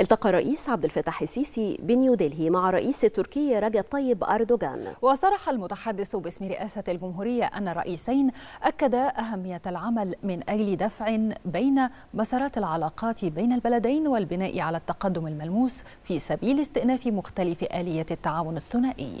التقى الرئيس عبد الفتاح السيسي بنيودلهي مع رئيس تركيا رجب طيب أردوغان وصرح المتحدث باسم رئاسة الجمهورية أن الرئيسين أكدا أهمية العمل من أجل دفع بين مسارات العلاقات بين البلدين والبناء على التقدم الملموس في سبيل استئناف مختلف آلية التعاون الثنائي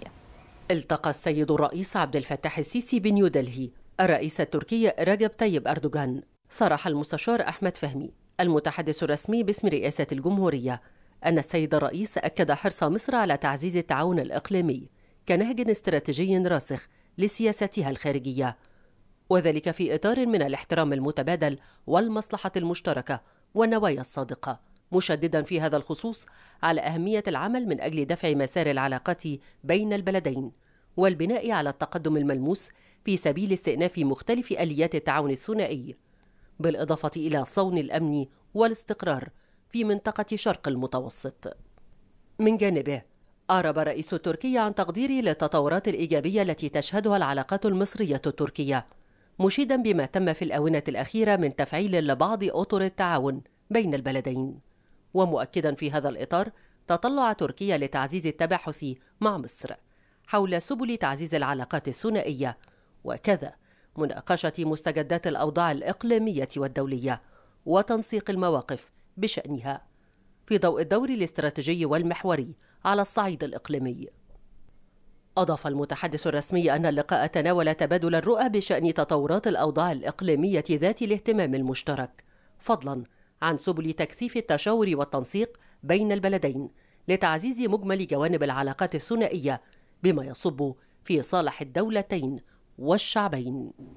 التقى السيد الرئيس عبد الفتاح السيسي بنيودلهي الرئيس التركي رجب طيب أردوغان صرح المستشار أحمد فهمي المتحدث الرسمي باسم رئاسة الجمهورية أن السيد الرئيس أكد حرص مصر على تعزيز التعاون الإقليمي كنهج استراتيجي راسخ لسياستها الخارجية وذلك في إطار من الاحترام المتبادل والمصلحة المشتركة والنوايا الصادقة مشددا في هذا الخصوص على أهمية العمل من أجل دفع مسار العلاقات بين البلدين والبناء على التقدم الملموس في سبيل استئناف مختلف آليات التعاون الثنائي بالإضافة إلى صون الأمن والاستقرار في منطقة شرق المتوسط من جانبه أعرب رئيس تركيا عن تقديره للتطورات الإيجابية التي تشهدها العلاقات المصرية التركية مشيدا بما تم في الآونة الأخيرة من تفعيل لبعض أطر التعاون بين البلدين ومؤكدا في هذا الإطار تطلع تركيا لتعزيز التباحث مع مصر حول سبل تعزيز العلاقات الثنائية وكذا مناقشة مستجدات الأوضاع الإقليمية والدولية وتنسيق المواقف بشأنها في ضوء الدور الاستراتيجي والمحوري على الصعيد الإقليمي. أضاف المتحدث الرسمي أن اللقاء تناول تبادل الرؤى بشأن تطورات الأوضاع الإقليمية ذات الاهتمام المشترك، فضلاً عن سبل تكثيف التشاور والتنسيق بين البلدين لتعزيز مجمل جوانب العلاقات الثنائية بما يصب في صالح الدولتين والشعبين.